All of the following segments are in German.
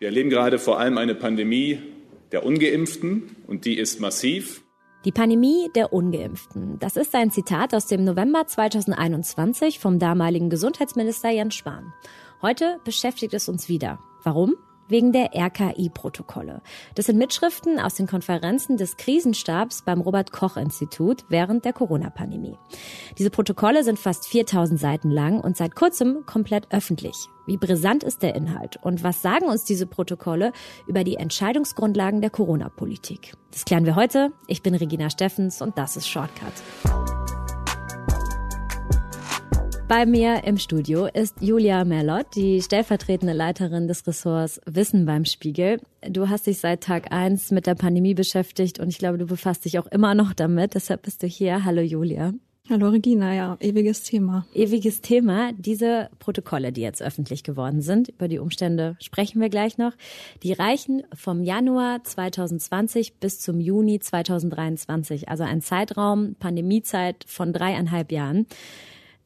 Wir erleben gerade vor allem eine Pandemie der Ungeimpften und die ist massiv. Die Pandemie der Ungeimpften. Das ist ein Zitat aus dem November 2021 vom damaligen Gesundheitsminister Jens Spahn. Heute beschäftigt es uns wieder. Warum? wegen der RKI-Protokolle. Das sind Mitschriften aus den Konferenzen des Krisenstabs beim Robert Koch-Institut während der Corona-Pandemie. Diese Protokolle sind fast 4000 Seiten lang und seit kurzem komplett öffentlich. Wie brisant ist der Inhalt und was sagen uns diese Protokolle über die Entscheidungsgrundlagen der Corona-Politik? Das klären wir heute. Ich bin Regina Steffens und das ist Shortcut. Bei mir im Studio ist Julia Merlot, die stellvertretende Leiterin des Ressorts Wissen beim Spiegel. Du hast dich seit Tag eins mit der Pandemie beschäftigt und ich glaube, du befasst dich auch immer noch damit. Deshalb bist du hier. Hallo Julia. Hallo Regina, ja, ewiges Thema. Ewiges Thema. Diese Protokolle, die jetzt öffentlich geworden sind, über die Umstände sprechen wir gleich noch, die reichen vom Januar 2020 bis zum Juni 2023, also ein Zeitraum, Pandemiezeit von dreieinhalb Jahren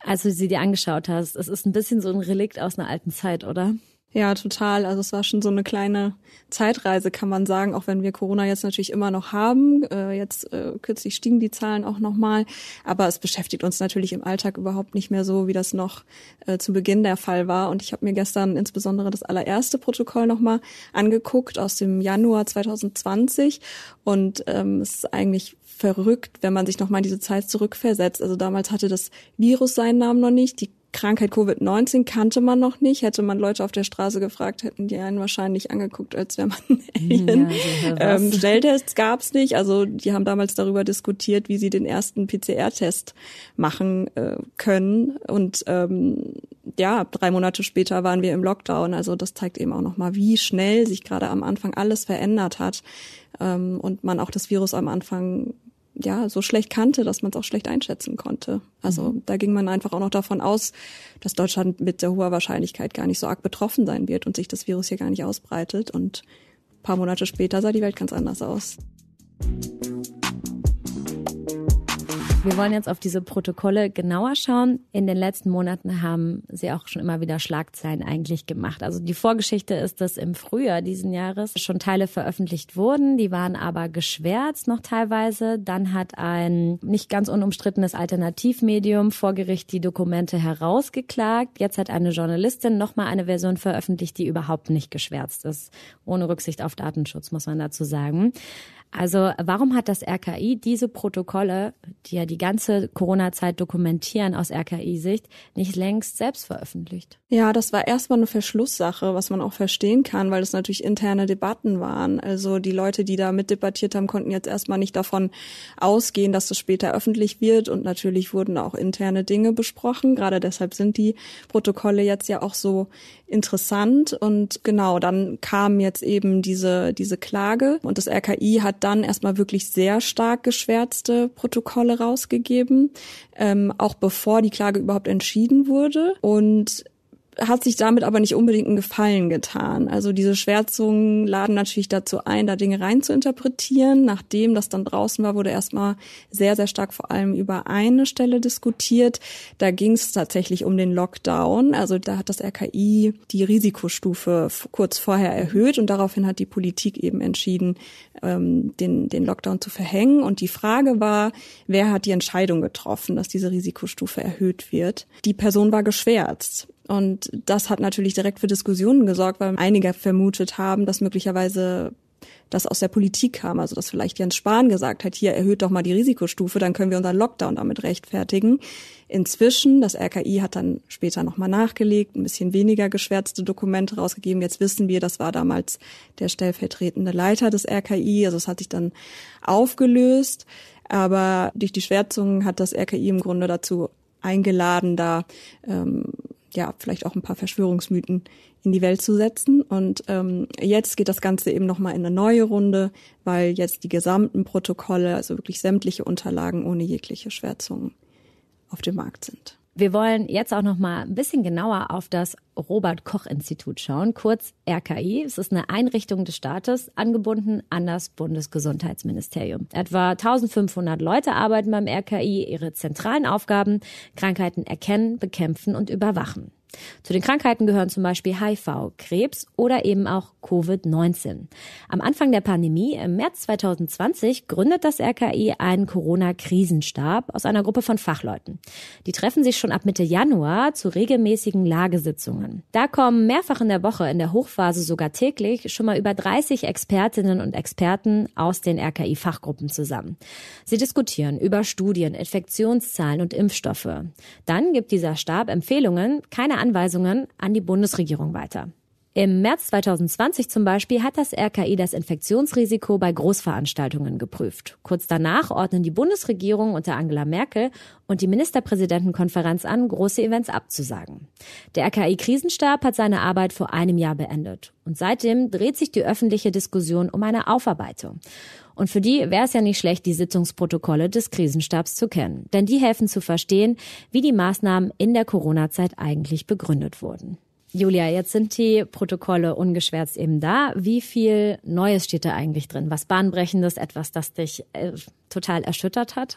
als du sie dir angeschaut hast. Es ist ein bisschen so ein Relikt aus einer alten Zeit, oder? Ja, total. Also es war schon so eine kleine Zeitreise, kann man sagen, auch wenn wir Corona jetzt natürlich immer noch haben. Äh, jetzt äh, kürzlich stiegen die Zahlen auch nochmal, aber es beschäftigt uns natürlich im Alltag überhaupt nicht mehr so, wie das noch äh, zu Beginn der Fall war. Und ich habe mir gestern insbesondere das allererste Protokoll nochmal angeguckt aus dem Januar 2020. Und ähm, es ist eigentlich verrückt, wenn man sich nochmal in diese Zeit zurückversetzt. Also damals hatte das Virus seinen Namen noch nicht, die Krankheit Covid-19 kannte man noch nicht. Hätte man Leute auf der Straße gefragt, hätten die einen wahrscheinlich angeguckt, als wäre man ein Alien. Ja, ähm, Schnelltests gab's nicht. Also die haben damals darüber diskutiert, wie sie den ersten PCR-Test machen äh, können. Und ähm, ja, drei Monate später waren wir im Lockdown. Also das zeigt eben auch nochmal, wie schnell sich gerade am Anfang alles verändert hat ähm, und man auch das Virus am Anfang ja so schlecht kannte, dass man es auch schlecht einschätzen konnte. Also mhm. da ging man einfach auch noch davon aus, dass Deutschland mit sehr hoher Wahrscheinlichkeit gar nicht so arg betroffen sein wird und sich das Virus hier gar nicht ausbreitet. Und paar Monate später sah die Welt ganz anders aus. Wir wollen jetzt auf diese Protokolle genauer schauen. In den letzten Monaten haben sie auch schon immer wieder Schlagzeilen eigentlich gemacht. Also die Vorgeschichte ist, dass im Frühjahr diesen Jahres schon Teile veröffentlicht wurden, die waren aber geschwärzt noch teilweise. Dann hat ein nicht ganz unumstrittenes Alternativmedium vor Gericht die Dokumente herausgeklagt. Jetzt hat eine Journalistin nochmal eine Version veröffentlicht, die überhaupt nicht geschwärzt ist. Ohne Rücksicht auf Datenschutz, muss man dazu sagen. Also warum hat das RKI diese Protokolle, die ja die die ganze Corona-Zeit dokumentieren aus RKI-Sicht, nicht längst selbst veröffentlicht? Ja, das war erstmal eine Verschlusssache, was man auch verstehen kann, weil das natürlich interne Debatten waren. Also die Leute, die da mitdebattiert haben, konnten jetzt erstmal nicht davon ausgehen, dass das später öffentlich wird. Und natürlich wurden auch interne Dinge besprochen. Gerade deshalb sind die Protokolle jetzt ja auch so interessant. Und genau, dann kam jetzt eben diese, diese Klage und das RKI hat dann erstmal wirklich sehr stark geschwärzte Protokolle rausgegeben, ähm, auch bevor die Klage überhaupt entschieden wurde. Und hat sich damit aber nicht unbedingt einen Gefallen getan. Also diese Schwärzungen laden natürlich dazu ein, da Dinge rein zu interpretieren. Nachdem das dann draußen war, wurde erstmal sehr, sehr stark vor allem über eine Stelle diskutiert. Da ging es tatsächlich um den Lockdown. Also da hat das RKI die Risikostufe kurz vorher erhöht und daraufhin hat die Politik eben entschieden, ähm, den, den Lockdown zu verhängen. Und die Frage war, wer hat die Entscheidung getroffen, dass diese Risikostufe erhöht wird? Die Person war geschwärzt. Und das hat natürlich direkt für Diskussionen gesorgt, weil einige vermutet haben, dass möglicherweise das aus der Politik kam, also dass vielleicht Jens Spahn gesagt hat, hier erhöht doch mal die Risikostufe, dann können wir unseren Lockdown damit rechtfertigen. Inzwischen, das RKI hat dann später nochmal nachgelegt, ein bisschen weniger geschwärzte Dokumente rausgegeben. Jetzt wissen wir, das war damals der stellvertretende Leiter des RKI, also es hat sich dann aufgelöst. Aber durch die Schwärzungen hat das RKI im Grunde dazu eingeladen, da ähm, ja, vielleicht auch ein paar Verschwörungsmythen in die Welt zu setzen. Und ähm, jetzt geht das Ganze eben nochmal in eine neue Runde, weil jetzt die gesamten Protokolle, also wirklich sämtliche Unterlagen ohne jegliche Schwärzungen auf dem Markt sind. Wir wollen jetzt auch noch mal ein bisschen genauer auf das Robert Koch Institut schauen, kurz RKI. Es ist eine Einrichtung des Staates, angebunden an das Bundesgesundheitsministerium. Etwa 1500 Leute arbeiten beim RKI, ihre zentralen Aufgaben Krankheiten erkennen, bekämpfen und überwachen. Zu den Krankheiten gehören zum Beispiel HIV, Krebs oder eben auch Covid-19. Am Anfang der Pandemie im März 2020 gründet das RKI einen Corona-Krisenstab aus einer Gruppe von Fachleuten. Die treffen sich schon ab Mitte Januar zu regelmäßigen Lagesitzungen. Da kommen mehrfach in der Woche, in der Hochphase sogar täglich, schon mal über 30 Expertinnen und Experten aus den RKI-Fachgruppen zusammen. Sie diskutieren über Studien, Infektionszahlen und Impfstoffe. Dann gibt dieser Stab Empfehlungen, keine Anweisungen an die Bundesregierung weiter. Im März 2020 zum Beispiel hat das RKI das Infektionsrisiko bei Großveranstaltungen geprüft. Kurz danach ordnen die Bundesregierung unter Angela Merkel und die Ministerpräsidentenkonferenz an, große Events abzusagen. Der RKI-Krisenstab hat seine Arbeit vor einem Jahr beendet. Und seitdem dreht sich die öffentliche Diskussion um eine Aufarbeitung. Und für die wäre es ja nicht schlecht, die Sitzungsprotokolle des Krisenstabs zu kennen. Denn die helfen zu verstehen, wie die Maßnahmen in der Corona-Zeit eigentlich begründet wurden. Julia, jetzt sind die Protokolle ungeschwärzt eben da. Wie viel Neues steht da eigentlich drin? Was Bahnbrechendes, etwas, das dich äh, total erschüttert hat?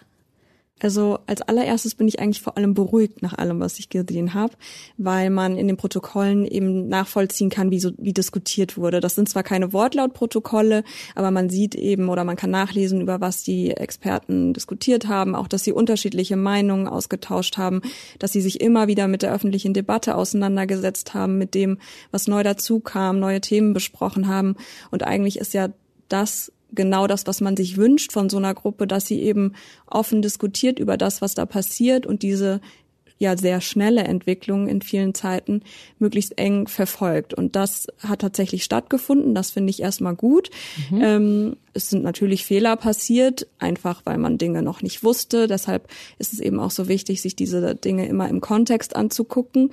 Also als allererstes bin ich eigentlich vor allem beruhigt nach allem, was ich gesehen habe, weil man in den Protokollen eben nachvollziehen kann, wie, so, wie diskutiert wurde. Das sind zwar keine Wortlautprotokolle, aber man sieht eben oder man kann nachlesen, über was die Experten diskutiert haben, auch dass sie unterschiedliche Meinungen ausgetauscht haben, dass sie sich immer wieder mit der öffentlichen Debatte auseinandergesetzt haben, mit dem, was neu dazu kam, neue Themen besprochen haben. Und eigentlich ist ja das genau das, was man sich wünscht von so einer Gruppe, dass sie eben offen diskutiert über das, was da passiert und diese ja sehr schnelle Entwicklung in vielen Zeiten möglichst eng verfolgt. Und das hat tatsächlich stattgefunden. Das finde ich erstmal gut. Mhm. Ähm, es sind natürlich Fehler passiert, einfach weil man Dinge noch nicht wusste. Deshalb ist es eben auch so wichtig, sich diese Dinge immer im Kontext anzugucken.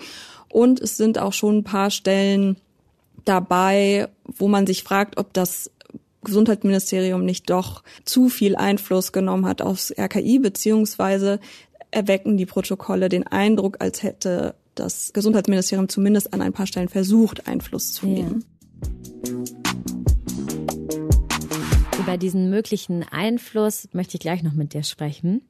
Und es sind auch schon ein paar Stellen dabei, wo man sich fragt, ob das Gesundheitsministerium nicht doch zu viel Einfluss genommen hat aufs RKI, beziehungsweise erwecken die Protokolle den Eindruck, als hätte das Gesundheitsministerium zumindest an ein paar Stellen versucht, Einfluss zu nehmen. Ja über diesen möglichen Einfluss möchte ich gleich noch mit dir sprechen.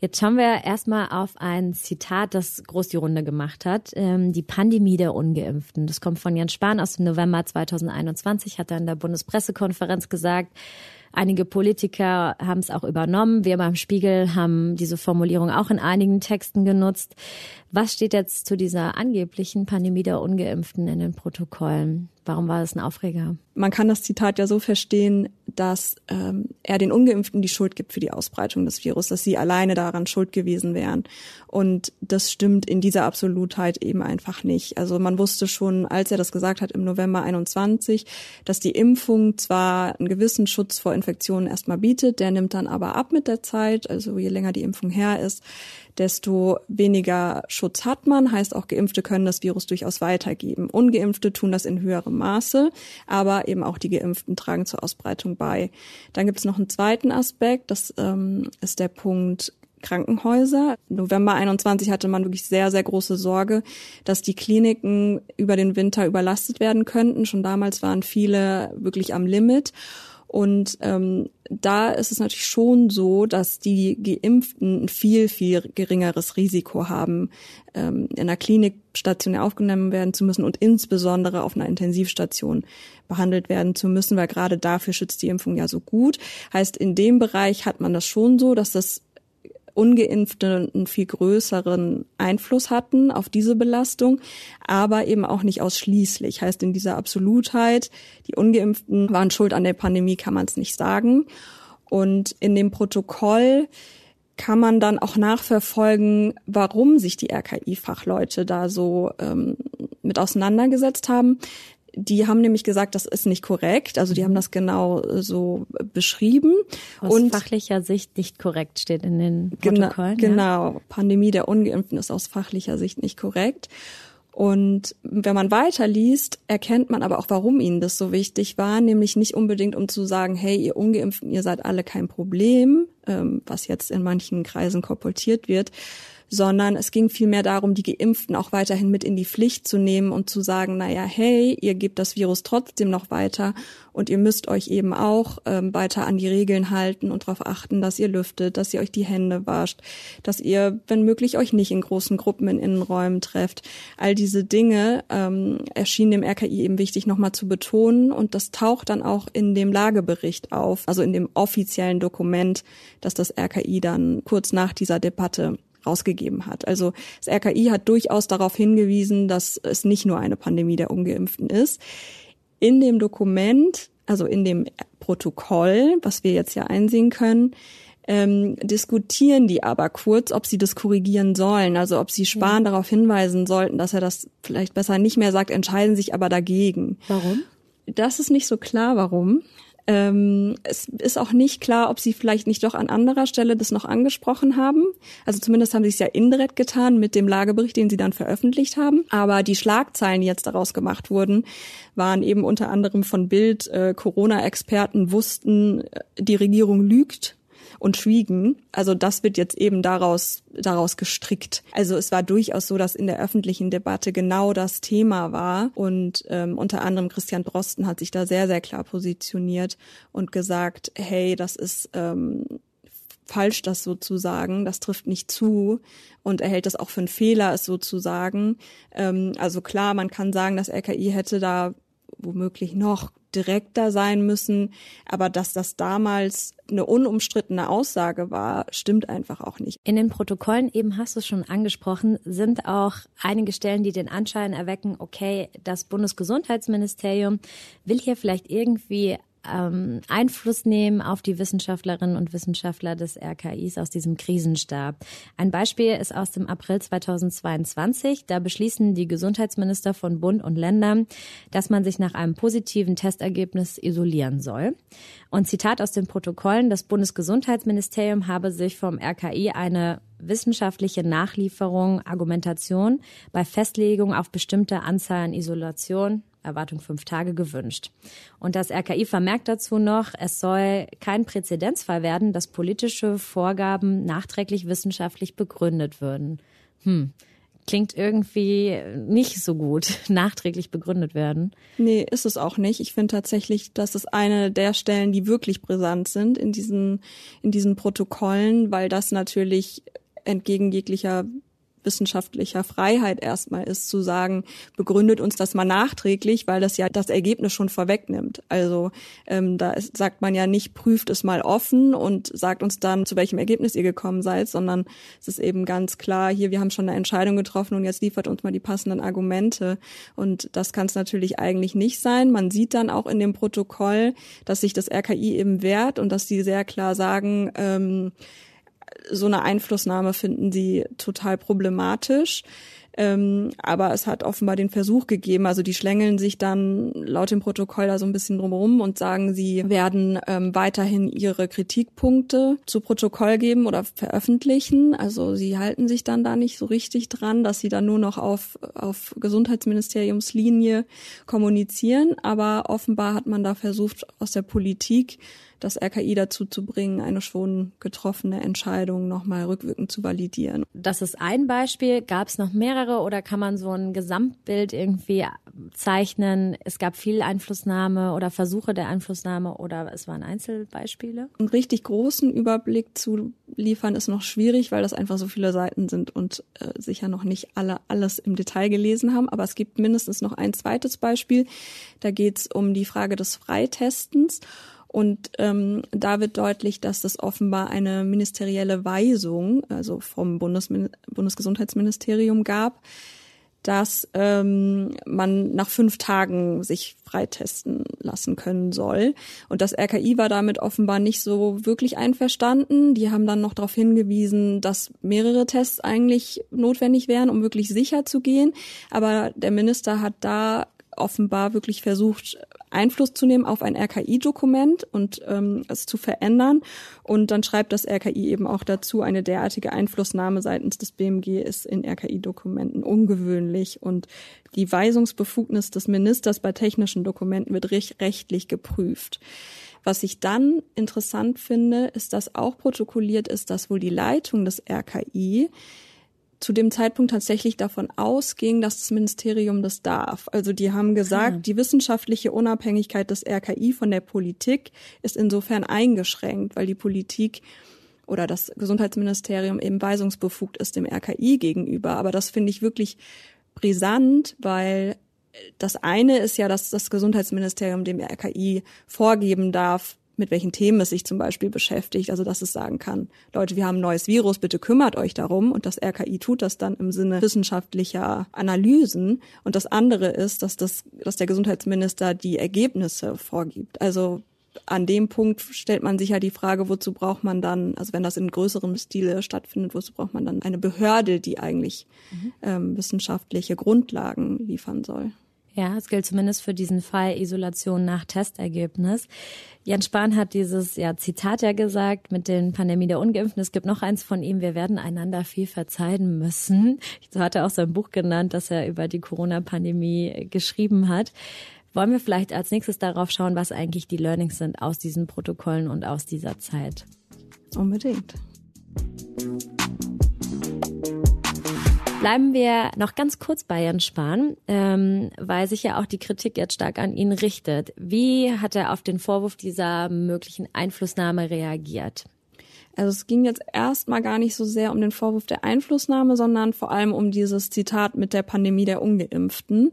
Jetzt schauen wir erstmal auf ein Zitat, das groß die Runde gemacht hat. Ähm, die Pandemie der Ungeimpften. Das kommt von Jan Spahn aus dem November 2021, hat er in der Bundespressekonferenz gesagt. Einige Politiker haben es auch übernommen. Wir beim Spiegel haben diese Formulierung auch in einigen Texten genutzt. Was steht jetzt zu dieser angeblichen Pandemie der Ungeimpften in den Protokollen? Warum war das ein Aufreger? Man kann das Zitat ja so verstehen, dass ähm, er den Ungeimpften die Schuld gibt für die Ausbreitung des Virus, dass sie alleine daran schuld gewesen wären. Und das stimmt in dieser Absolutheit eben einfach nicht. Also man wusste schon, als er das gesagt hat im November 21, dass die Impfung zwar einen gewissen Schutz vor Infektionen erstmal bietet, der nimmt dann aber ab mit der Zeit, also je länger die Impfung her ist desto weniger Schutz hat man. Heißt auch, Geimpfte können das Virus durchaus weitergeben. Ungeimpfte tun das in höherem Maße, aber eben auch die Geimpften tragen zur Ausbreitung bei. Dann gibt es noch einen zweiten Aspekt, das ähm, ist der Punkt Krankenhäuser. November 21 hatte man wirklich sehr, sehr große Sorge, dass die Kliniken über den Winter überlastet werden könnten. Schon damals waren viele wirklich am Limit. Und ähm, da ist es natürlich schon so, dass die Geimpften ein viel, viel geringeres Risiko haben, ähm, in einer Klinikstation aufgenommen werden zu müssen und insbesondere auf einer Intensivstation behandelt werden zu müssen, weil gerade dafür schützt die Impfung ja so gut. Heißt, in dem Bereich hat man das schon so, dass das Ungeimpfte einen viel größeren Einfluss hatten auf diese Belastung, aber eben auch nicht ausschließlich. Heißt in dieser Absolutheit, die Ungeimpften waren schuld an der Pandemie, kann man es nicht sagen. Und in dem Protokoll kann man dann auch nachverfolgen, warum sich die RKI-Fachleute da so ähm, mit auseinandergesetzt haben. Die haben nämlich gesagt, das ist nicht korrekt. Also die haben mhm. das genau äh, so beschrieben. Aus und fachlicher Sicht nicht korrekt steht in den Protokollen. Genau, Ja. Pandemie der Ungeimpften ist aus fachlicher Sicht nicht korrekt. Und wenn man weiterliest, erkennt man aber auch, warum ihnen das so wichtig war, nämlich nicht unbedingt, um zu sagen, hey, ihr Ungeimpften, ihr seid alle kein Problem, ähm, was jetzt in manchen Kreisen kolportiert wird, sondern es ging vielmehr darum, die Geimpften auch weiterhin mit in die Pflicht zu nehmen und zu sagen, naja, hey, ihr gebt das Virus trotzdem noch weiter und ihr müsst euch eben auch ähm, weiter an die Regeln halten und darauf achten, dass ihr lüftet, dass ihr euch die Hände wascht, dass ihr, wenn möglich, euch nicht in großen Gruppen in Innenräumen trefft. All diese Dinge ähm, erschienen dem RKI eben wichtig nochmal zu betonen und das taucht dann auch in dem Lagebericht auf, also in dem offiziellen Dokument, dass das RKI dann kurz nach dieser Debatte rausgegeben hat. Also das RKI hat durchaus darauf hingewiesen, dass es nicht nur eine Pandemie der ungeimpften ist. In dem Dokument, also in dem Protokoll, was wir jetzt hier einsehen können, ähm, diskutieren die aber kurz, ob sie das korrigieren sollen, also ob sie Spahn ja. Mhm. darauf hinweisen sollten, dass er das vielleicht besser nicht mehr sagt, entscheiden sich aber dagegen. Warum? Das ist nicht so klar, warum. Ähm, es ist auch nicht klar, ob sie vielleicht nicht doch an anderer Stelle das noch angesprochen haben. Also zumindest haben sie es ja indirekt getan mit dem Lagebericht, den sie dann veröffentlicht haben. Aber die Schlagzeilen, die jetzt daraus gemacht wurden, waren eben unter anderem von Bild, äh, Corona-Experten wussten, äh, die Regierung lügt und schwiegen. Also das wird jetzt eben daraus, daraus gestrickt. Also es war durchaus so, dass in der öffentlichen Debatte genau das Thema war. Und ähm, unter anderem Christian Drosten hat sich da sehr, sehr klar positioniert und gesagt, hey, das ist. Ähm, falsch, das sozusagen, Das trifft nicht zu und er hält das auch für einen Fehler, es sozusagen. Ähm, also klar, man kann sagen, das LKI hätte da womöglich noch direkter sein müssen. Aber dass das damals eine unumstrittene Aussage war, stimmt einfach auch nicht. In den Protokollen, eben hast du es schon angesprochen, sind auch einige Stellen, die den Anschein erwecken, okay, das Bundesgesundheitsministerium will hier vielleicht irgendwie ähm, Einfluss nehmen auf die Wissenschaftlerinnen und Wissenschaftler des RKIs aus diesem Krisenstab. Ein Beispiel ist aus dem April 2022. Da beschließen die Gesundheitsminister von Bund und Ländern, dass man sich nach einem positiven Testergebnis isolieren soll. Und Zitat aus den Protokollen, das Bundesgesundheitsministerium habe sich vom RKI eine wissenschaftliche Nachlieferung, Argumentation bei Festlegung auf bestimmte Anzahl an Isolation Erwartung fünf Tage gewünscht. Und das RKI vermerkt dazu noch, es soll kein Präzedenzfall werden, dass politische Vorgaben nachträglich wissenschaftlich begründet würden. Hm. Klingt irgendwie nicht so gut, nachträglich begründet werden. Nee, ist es auch nicht. Ich finde tatsächlich, das ist eine der Stellen, die wirklich brisant sind in diesen, in diesen Protokollen, weil das natürlich entgegen jeglicher wissenschaftlicher Freiheit erstmal ist, zu sagen, begründet uns das mal nachträglich, weil das ja das Ergebnis schon vorwegnimmt. Also ähm, da ist, sagt man ja nicht, prüft es mal offen und sagt uns dann, zu welchem Ergebnis ihr gekommen seid, sondern es ist eben ganz klar, hier, wir haben schon eine Entscheidung getroffen und jetzt liefert uns mal die passenden Argumente. Und das kann es natürlich eigentlich nicht sein. Man sieht dann auch in dem Protokoll, dass sich das RKI eben wehrt und dass sie sehr klar sagen, ähm, so eine Einflussnahme finden sie total problematisch. Ähm, aber es hat offenbar den Versuch gegeben, also die schlängeln sich dann laut dem Protokoll da so ein bisschen drumherum und sagen, sie werden ähm, weiterhin ihre Kritikpunkte zu Protokoll geben oder veröffentlichen. Also sie halten sich dann da nicht so richtig dran, dass sie dann nur noch auf, auf Gesundheitsministeriumslinie kommunizieren. Aber offenbar hat man da versucht, aus der Politik das RKI dazu zu bringen, eine schon getroffene Entscheidung nochmal rückwirkend zu validieren. Das ist ein Beispiel. Gab es noch mehrere oder kann man so ein Gesamtbild irgendwie zeichnen? Es gab viel Einflussnahme oder Versuche der Einflussnahme oder es waren Einzelbeispiele? Einen richtig großen Überblick zu liefern ist noch schwierig, weil das einfach so viele Seiten sind und äh, sicher noch nicht alle alles im Detail gelesen haben. Aber es gibt mindestens noch ein zweites Beispiel. Da geht es um die Frage des Freitestens. Und ähm, da wird deutlich, dass das offenbar eine ministerielle Weisung, also vom Bundesmin Bundesgesundheitsministerium gab, dass ähm, man nach fünf Tagen sich freitesten lassen können soll. Und das RKI war damit offenbar nicht so wirklich einverstanden. Die haben dann noch darauf hingewiesen, dass mehrere Tests eigentlich notwendig wären, um wirklich sicher zu gehen. Aber der Minister hat da offenbar wirklich versucht, Einfluss zu nehmen auf ein RKI-Dokument und ähm, es zu verändern. Und dann schreibt das RKI eben auch dazu, eine derartige Einflussnahme seitens des BMG ist in RKI-Dokumenten ungewöhnlich und die Weisungsbefugnis des Ministers bei technischen Dokumenten wird rechtlich geprüft. Was ich dann interessant finde, ist, dass auch protokolliert ist, dass wohl die Leitung des RKI zu dem Zeitpunkt tatsächlich davon ausging, dass das Ministerium das darf. Also die haben gesagt, ah. die wissenschaftliche Unabhängigkeit des RKI von der Politik ist insofern eingeschränkt, weil die Politik oder das Gesundheitsministerium eben weisungsbefugt ist dem RKI gegenüber. Aber das finde ich wirklich brisant, weil das eine ist ja, dass das Gesundheitsministerium dem RKI vorgeben darf, mit welchen Themen es sich zum Beispiel beschäftigt. Also dass es sagen kann, Leute, wir haben ein neues Virus, bitte kümmert euch darum. Und das RKI tut das dann im Sinne wissenschaftlicher Analysen. Und das andere ist, dass, das, dass der Gesundheitsminister die Ergebnisse vorgibt. Also an dem Punkt stellt man sich ja die Frage, wozu braucht man dann, also wenn das in größerem Stile stattfindet, wozu braucht man dann eine Behörde, die eigentlich mhm. ähm, wissenschaftliche Grundlagen liefern soll? Ja, es gilt zumindest für diesen Fall Isolation nach Testergebnis. Jens Spahn hat dieses ja, Zitat ja gesagt mit den Pandemie der Ungeimpften. Es gibt noch eins von ihm, wir werden einander viel verzeihen müssen. So hat er auch sein Buch genannt, das er über die Corona-Pandemie geschrieben hat. Wollen wir vielleicht als nächstes darauf schauen, was eigentlich die Learnings sind aus diesen Protokollen und aus dieser Zeit? Unbedingt. Bleiben wir noch ganz kurz bei Jens Spahn, ähm, weil sich ja auch die Kritik jetzt stark an ihn richtet. Wie hat er auf den Vorwurf dieser möglichen Einflussnahme reagiert? Also es ging jetzt erstmal gar nicht so sehr um den Vorwurf der Einflussnahme, sondern vor allem um dieses Zitat mit der Pandemie der Ungeimpften.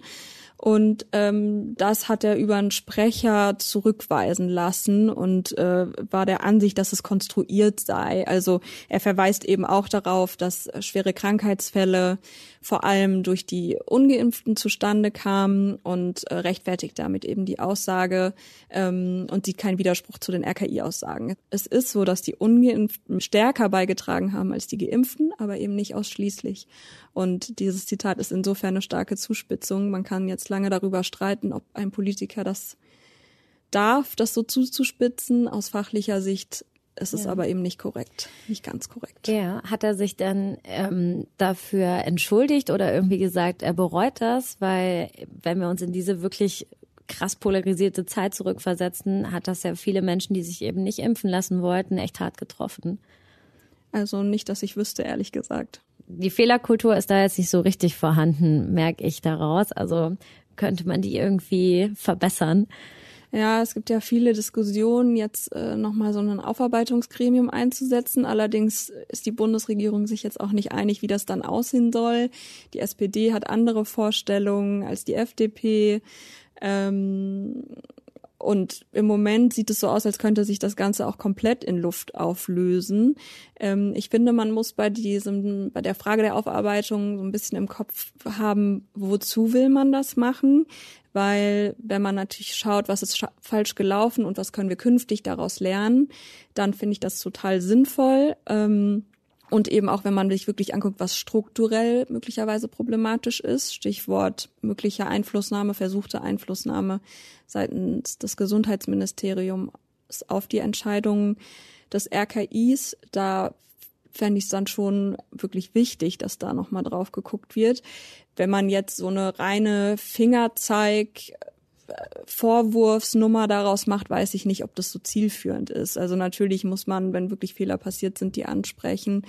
Und ähm, das hat er über einen Sprecher zurückweisen lassen und äh, war der Ansicht, dass es konstruiert sei. Also er verweist eben auch darauf, dass schwere Krankheitsfälle vor allem durch die Ungeimpften zustande kamen und äh, rechtfertigt damit eben die Aussage ähm, und sieht keinen Widerspruch zu den RKI-Aussagen. Es ist so, dass die Ungeimpften stärker beigetragen haben als die Geimpften, aber eben nicht ausschließlich. Und dieses Zitat ist insofern eine starke Zuspitzung. Man kann jetzt lange darüber streiten, ob ein Politiker das darf, das so zuzuspitzen. Aus fachlicher Sicht ist ja. aber eben nicht korrekt, nicht ganz korrekt. Ja, hat er sich dann ähm, dafür entschuldigt oder irgendwie gesagt, er bereut das, weil wenn wir uns in diese wirklich krass polarisierte Zeit zurückversetzen, hat das ja viele Menschen, die sich eben nicht impfen lassen wollten, echt hart getroffen. Also nicht, dass ich wüsste, ehrlich gesagt die Fehlerkultur ist da jetzt nicht so richtig vorhanden, merke ich daraus. Also könnte man die irgendwie verbessern? Ja, es gibt ja viele Diskussionen, jetzt äh, nochmal so ein Aufarbeitungsgremium einzusetzen. Allerdings ist die Bundesregierung sich jetzt auch nicht einig, wie das dann aussehen soll. Die SPD hat andere Vorstellungen als die FDP. Ähm, und im Moment sieht es so aus, als könnte sich das Ganze auch komplett in Luft auflösen. Ähm, ich finde, man muss bei diesem, bei der Frage der Aufarbeitung so ein bisschen im Kopf haben, wozu will man das machen? Weil wenn man natürlich schaut, was ist falsch gelaufen und was können wir künftig daraus lernen, dann finde ich das total sinnvoll. Ähm, und eben auch, wenn man sich wirklich anguckt, was strukturell möglicherweise problematisch ist, Stichwort mögliche Einflussnahme, versuchte Einflussnahme seitens des Gesundheitsministeriums auf die Entscheidungen des RKIs, da fände ich es dann schon wirklich wichtig, dass da nochmal drauf geguckt wird. Wenn man jetzt so eine reine Fingerzeig Vorwurfsnummer daraus macht, weiß ich nicht, ob das so zielführend ist. Also natürlich muss man, wenn wirklich Fehler passiert sind, die ansprechen.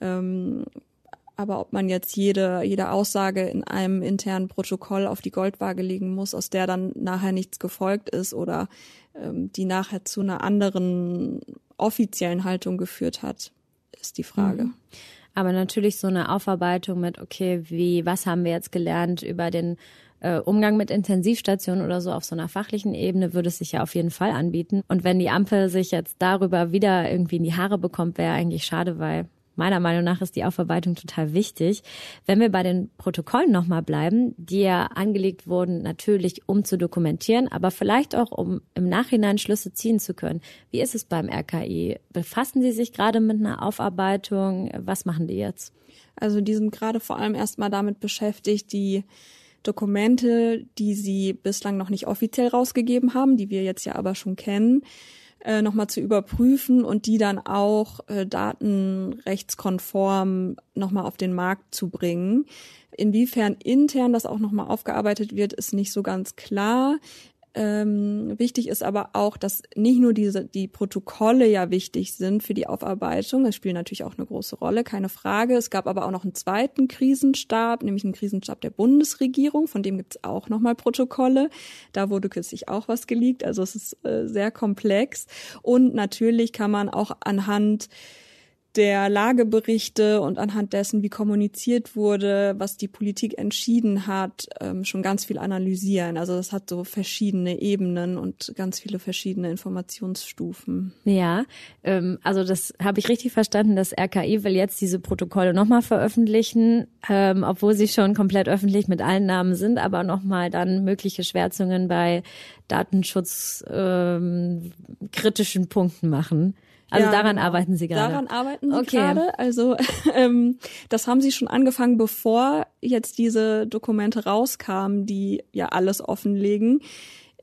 Ähm, aber ob man jetzt jede, jede Aussage in einem internen Protokoll auf die Goldwaage legen muss, aus der dann nachher nichts gefolgt ist oder ähm, die nachher zu einer anderen offiziellen Haltung geführt hat, ist die Frage. Mhm. Aber natürlich so eine Aufarbeitung mit, okay, wie, was haben wir jetzt gelernt über den äh, Umgang mit Intensivstationen oder so auf so einer fachlichen Ebene würde es sich ja auf jeden Fall anbieten. Und wenn die Ampel sich jetzt darüber wieder irgendwie in die Haare bekommt, wäre eigentlich schade, weil meiner Meinung nach ist die Aufarbeitung total wichtig. Wenn wir bei den Protokollen nochmal bleiben, die ja angelegt wurden, natürlich um zu dokumentieren, aber vielleicht auch um im Nachhinein Schlüsse ziehen zu können. Wie ist es beim RKI? Befassen Sie sich gerade mit einer Aufarbeitung? Was machen die jetzt? Also die sind gerade vor allem erstmal damit beschäftigt, die Dokumente, die sie bislang noch nicht offiziell rausgegeben haben, die wir jetzt ja aber schon kennen, äh, nochmal zu überprüfen und die dann auch äh, datenrechtskonform nochmal auf den Markt zu bringen. Inwiefern intern das auch nochmal aufgearbeitet wird, ist nicht so ganz klar. Ähm, wichtig ist aber auch, dass nicht nur diese, die Protokolle ja wichtig sind für die Aufarbeitung. Das spielt natürlich auch eine große Rolle, keine Frage. Es gab aber auch noch einen zweiten Krisenstab, nämlich einen Krisenstab der Bundesregierung. Von dem gibt es auch nochmal Protokolle. Da wurde kürzlich auch was geleakt. Also es ist äh, sehr komplex. Und natürlich kann man auch anhand der Lageberichte und anhand dessen, wie kommuniziert wurde, was die Politik entschieden hat, ähm, schon ganz viel analysieren. Also das hat so verschiedene Ebenen und ganz viele verschiedene Informationsstufen. Ja, ähm, also das habe ich richtig verstanden. Das RKI will jetzt diese Protokolle nochmal veröffentlichen, ähm, obwohl sie schon komplett öffentlich mit allen Namen sind, aber nochmal dann mögliche Schwärzungen bei datenschutzkritischen ähm, Punkten machen. Also ja, daran arbeiten Sie gerade. Daran arbeiten Sie okay. gerade. Also ähm, das haben Sie schon angefangen, bevor jetzt diese Dokumente rauskamen, die ja alles offenlegen.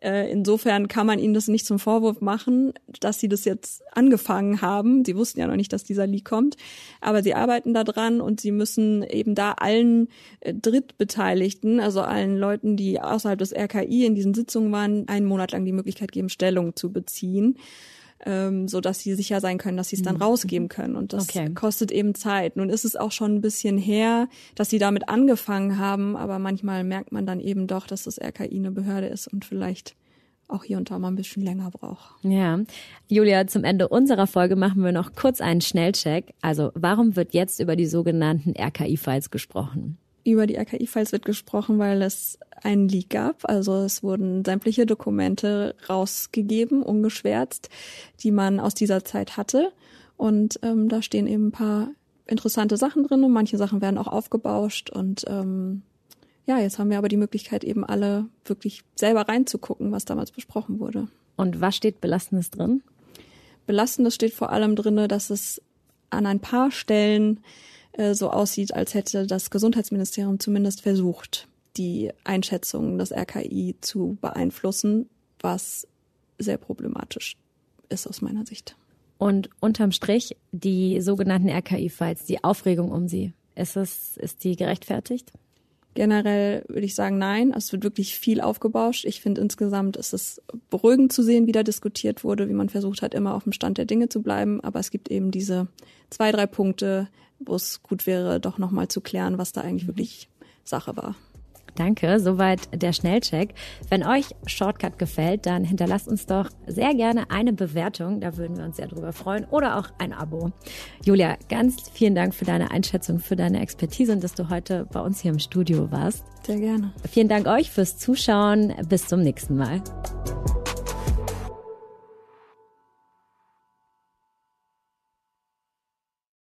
Äh, insofern kann man Ihnen das nicht zum Vorwurf machen, dass Sie das jetzt angefangen haben. Sie wussten ja noch nicht, dass dieser Leak kommt, aber Sie arbeiten da dran und Sie müssen eben da allen äh, Drittbeteiligten, also allen Leuten, die außerhalb des RKI in diesen Sitzungen waren, einen Monat lang die Möglichkeit geben, Stellung zu beziehen ähm, so dass sie sicher sein können, dass sie es dann mhm. rausgeben können. Und das okay. kostet eben Zeit. Nun ist es auch schon ein bisschen her, dass sie damit angefangen haben, aber manchmal merkt man dann eben doch, dass das RKI eine Behörde ist und vielleicht auch hier und da mal ein bisschen länger braucht. Ja. Julia, zum Ende unserer Folge machen wir noch kurz einen Schnellcheck. Also, warum wird jetzt über die sogenannten RKI-Files gesprochen? über die AKI-Files wird gesprochen, weil es einen Leak gab. Also es wurden sämtliche Dokumente rausgegeben, ungeschwärzt, die man aus dieser Zeit hatte. Und ähm, da stehen eben ein paar interessante Sachen drin und manche Sachen werden auch aufgebauscht. Und ähm, ja, jetzt haben wir aber die Möglichkeit, eben alle wirklich selber reinzugucken, was damals besprochen wurde. Und was steht Belastendes drin? Belastendes steht vor allem drin, dass es an ein paar Stellen äh, so aussieht, als hätte das Gesundheitsministerium zumindest versucht, die Einschätzungen des RKI zu beeinflussen, was sehr problematisch ist aus meiner Sicht. Und unterm Strich die sogenannten RKI-Files, die Aufregung um sie, ist, es, ist die gerechtfertigt? Generell würde ich sagen, nein. Es wird wirklich viel aufgebauscht. Ich finde insgesamt ist es beruhigend zu sehen, wie da diskutiert wurde, wie man versucht hat, immer auf dem Stand der Dinge zu bleiben. Aber es gibt eben diese zwei, drei Punkte, wo es gut wäre, doch nochmal zu klären, was da eigentlich mhm. wirklich Sache war. Danke, soweit der Schnellcheck. Wenn euch Shortcut gefällt, dann hinterlasst uns doch sehr gerne eine Bewertung, da würden wir uns sehr drüber freuen, oder auch ein Abo. Julia, ganz vielen Dank für deine Einschätzung, für deine Expertise und dass du heute bei uns hier im Studio warst. Sehr gerne. Vielen Dank euch fürs Zuschauen. Bis zum nächsten Mal.